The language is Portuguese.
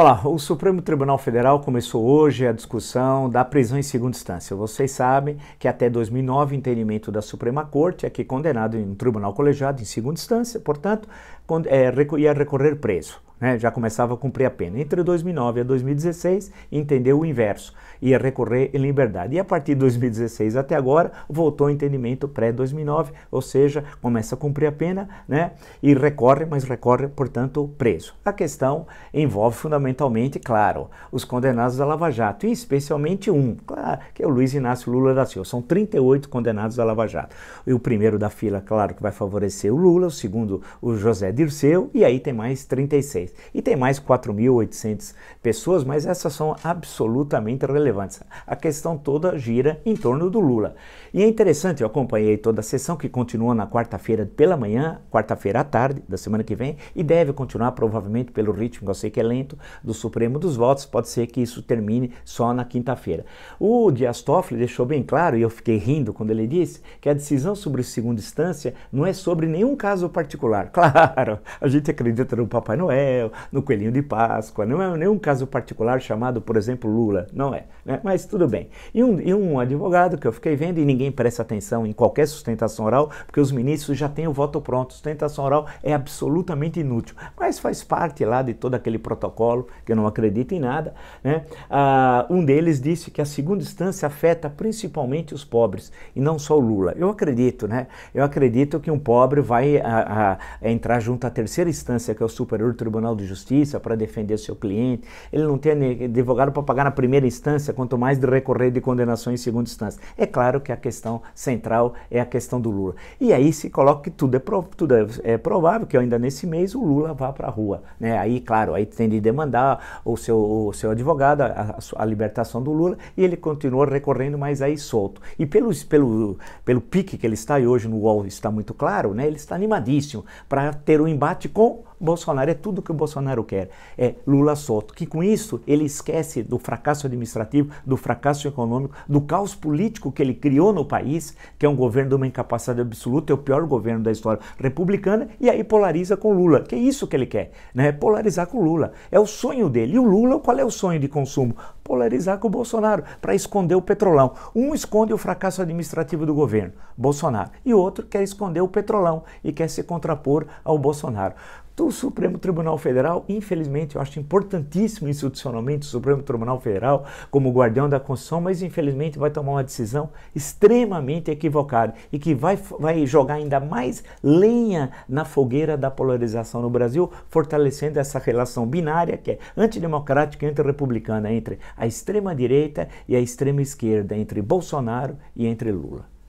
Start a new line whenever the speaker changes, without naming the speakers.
Olá, o Supremo Tribunal Federal começou hoje a discussão da prisão em segunda instância. Vocês sabem que até 2009 entendimento da Suprema Corte é que é condenado em um tribunal colegiado em segunda instância, portanto, é, ia recorrer preso né, já começava a cumprir a pena. Entre 2009 e 2016, entendeu o inverso, ia recorrer em liberdade. E a partir de 2016 até agora, voltou ao entendimento pré-2009, ou seja, começa a cumprir a pena né, e recorre, mas recorre, portanto, preso. A questão envolve fundamentalmente, claro, os condenados da Lava Jato, e especialmente um, claro, ah, que é o Luiz Inácio Lula da Silva. São 38 condenados à Lava Jato. E o primeiro da fila, claro, que vai favorecer o Lula, o segundo, o José Dirceu, e aí tem mais 36. E tem mais 4.800 pessoas, mas essas são absolutamente relevantes. A questão toda gira em torno do Lula. E é interessante, eu acompanhei toda a sessão que continua na quarta-feira pela manhã, quarta-feira à tarde da semana que vem, e deve continuar provavelmente pelo ritmo, eu sei que é lento, do Supremo dos votos. Pode ser que isso termine só na quinta-feira. O o Dias Toffoli deixou bem claro, e eu fiquei rindo quando ele disse, que a decisão sobre segunda instância não é sobre nenhum caso particular. Claro, a gente acredita no Papai Noel, no Coelhinho de Páscoa, não é nenhum caso particular chamado, por exemplo, Lula. Não é, né? mas tudo bem. E um, e um advogado que eu fiquei vendo, e ninguém presta atenção em qualquer sustentação oral, porque os ministros já têm o voto pronto. Sustentação oral é absolutamente inútil, mas faz parte lá de todo aquele protocolo, que eu não acredito em nada. Né? Ah, um deles disse que a segunda distância afeta principalmente os pobres e não só o Lula. Eu acredito, né? Eu acredito que um pobre vai a, a, entrar junto à terceira instância, que é o Superior Tribunal de Justiça, para defender seu cliente. Ele não tem advogado para pagar na primeira instância, quanto mais de recorrer de condenações em segunda instância. É claro que a questão central é a questão do Lula. E aí se coloca que tudo é, prov tudo é, é provável que ainda nesse mês o Lula vá para a rua. Né? Aí, claro, aí tem de demandar o seu, o seu advogado a, a libertação do Lula e ele continua recorrendo, mas aí solto. E pelo, pelo, pelo pique que ele está, e hoje no UOL está muito claro, né, ele está animadíssimo para ter um embate com Bolsonaro é tudo que o Bolsonaro quer, é Lula solto, que com isso ele esquece do fracasso administrativo, do fracasso econômico, do caos político que ele criou no país, que é um governo de uma incapacidade absoluta, é o pior governo da história republicana, e aí polariza com Lula, que é isso que ele quer, né? Polarizar com Lula. É o sonho dele. E o Lula, qual é o sonho de consumo? Polarizar com o Bolsonaro, para esconder o petrolão. Um esconde o fracasso administrativo do governo, Bolsonaro, e o outro quer esconder o petrolão e quer se contrapor ao Bolsonaro do então, Supremo Tribunal Federal, infelizmente, eu acho importantíssimo institucionalmente o Supremo Tribunal Federal como guardião da Constituição, mas infelizmente vai tomar uma decisão extremamente equivocada e que vai, vai jogar ainda mais lenha na fogueira da polarização no Brasil, fortalecendo essa relação binária que é antidemocrática e antirrepublicana entre a extrema-direita e a extrema-esquerda, entre Bolsonaro e entre Lula.